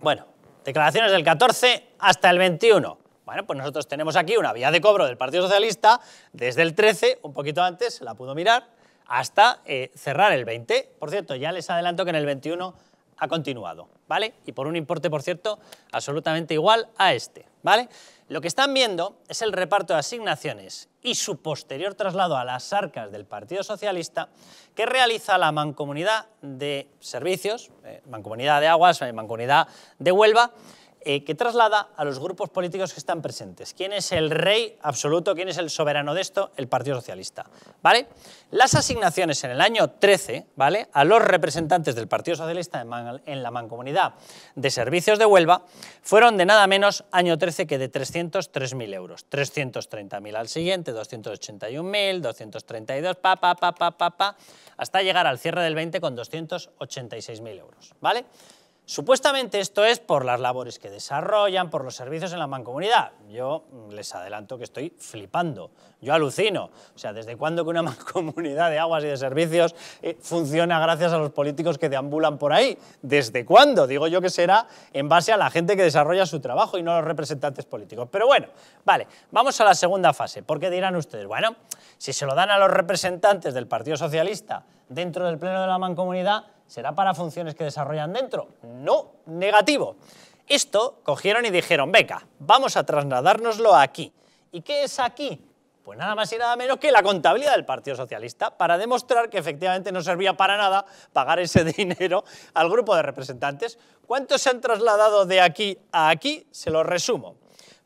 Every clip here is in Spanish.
Bueno, declaraciones del 14 hasta el 21. Bueno, pues nosotros tenemos aquí una vía de cobro del Partido Socialista desde el 13, un poquito antes, se la pudo mirar, hasta eh, cerrar el 20. Por cierto, ya les adelanto que en el 21 ha continuado, ¿vale? Y por un importe, por cierto, absolutamente igual a este, ¿vale? Lo que están viendo es el reparto de asignaciones y su posterior traslado a las arcas del Partido Socialista que realiza la Mancomunidad de Servicios, eh, Mancomunidad de Aguas, eh, Mancomunidad de Huelva, eh, que traslada a los grupos políticos que están presentes. ¿Quién es el rey absoluto? ¿Quién es el soberano de esto? El Partido Socialista. ¿Vale? Las asignaciones en el año 13, ¿vale? A los representantes del Partido Socialista en, la Mancomunidad de Servicios de Huelva fueron de nada menos año 13 que de 303.000 euros. 330.000 al siguiente, 281.000, 232, pa, pa, pa, pa, pa, pa, hasta llegar al cierre del 20 con 286.000 euros. ¿Vale? Supuestamente esto es por las labores que desarrollan, por los servicios en la mancomunidad. Yo mm, les adelanto que estoy flipando, yo alucino. O sea, ¿desde cuándo que una mancomunidad de aguas y de servicios eh, funciona gracias a los políticos que deambulan por ahí? ¿Desde cuándo? Digo yo que será en base a la gente que desarrolla su trabajo y no a los representantes políticos. Pero bueno, vale, vamos a la segunda fase, ¿Por qué dirán ustedes, bueno, si se lo dan a los representantes del Partido Socialista dentro del Pleno de la Mancomunidad, ¿Será para funciones que desarrollan dentro? No, negativo. Esto cogieron y dijeron, beca, vamos a trasladárnoslo aquí. ¿Y qué es aquí? Pues nada más y nada menos que la contabilidad del Partido Socialista, para demostrar que efectivamente no servía para nada pagar ese dinero al grupo de representantes. ¿Cuántos se han trasladado de aquí a aquí? Se lo resumo.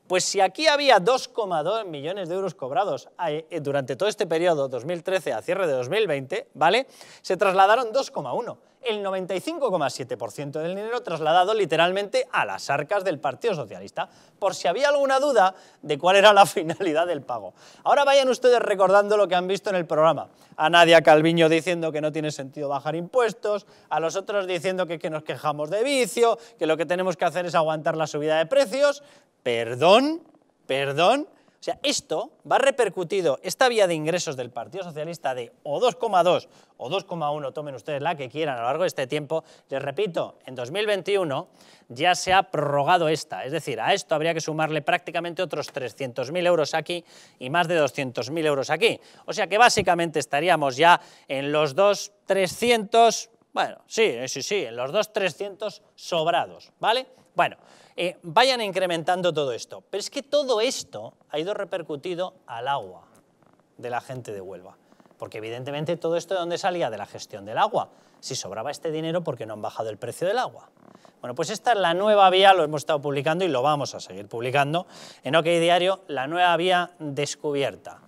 Pues si aquí había 2,2 millones de euros cobrados eh, durante todo este periodo, 2013 a cierre de 2020, ¿vale? Se trasladaron 2,1 el 95,7% del dinero trasladado literalmente a las arcas del Partido Socialista, por si había alguna duda de cuál era la finalidad del pago. Ahora vayan ustedes recordando lo que han visto en el programa. A Nadia Calviño diciendo que no tiene sentido bajar impuestos, a los otros diciendo que, que nos quejamos de vicio, que lo que tenemos que hacer es aguantar la subida de precios. Perdón, perdón, o sea, esto va repercutido, esta vía de ingresos del Partido Socialista de o 2,2 o 2,1, tomen ustedes la que quieran a lo largo de este tiempo, les repito, en 2021 ya se ha prorrogado esta, es decir, a esto habría que sumarle prácticamente otros 300.000 euros aquí y más de 200.000 euros aquí. O sea que básicamente estaríamos ya en los dos 300, bueno, sí, eh, sí, sí, en los 2.300 sobrados, ¿vale? Bueno, eh, vayan incrementando todo esto. Pero es que todo esto ha ido repercutido al agua de la gente de Huelva. Porque evidentemente todo esto de dónde salía? De la gestión del agua. Si sobraba este dinero, ¿por qué no han bajado el precio del agua? Bueno, pues esta es la nueva vía, lo hemos estado publicando y lo vamos a seguir publicando en OK Diario, la nueva vía descubierta.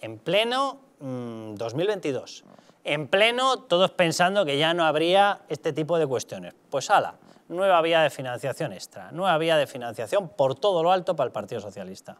En pleno 2022. Mm, en pleno, todos pensando que ya no habría este tipo de cuestiones. Pues ala, nueva vía de financiación extra, nueva vía de financiación por todo lo alto para el Partido Socialista.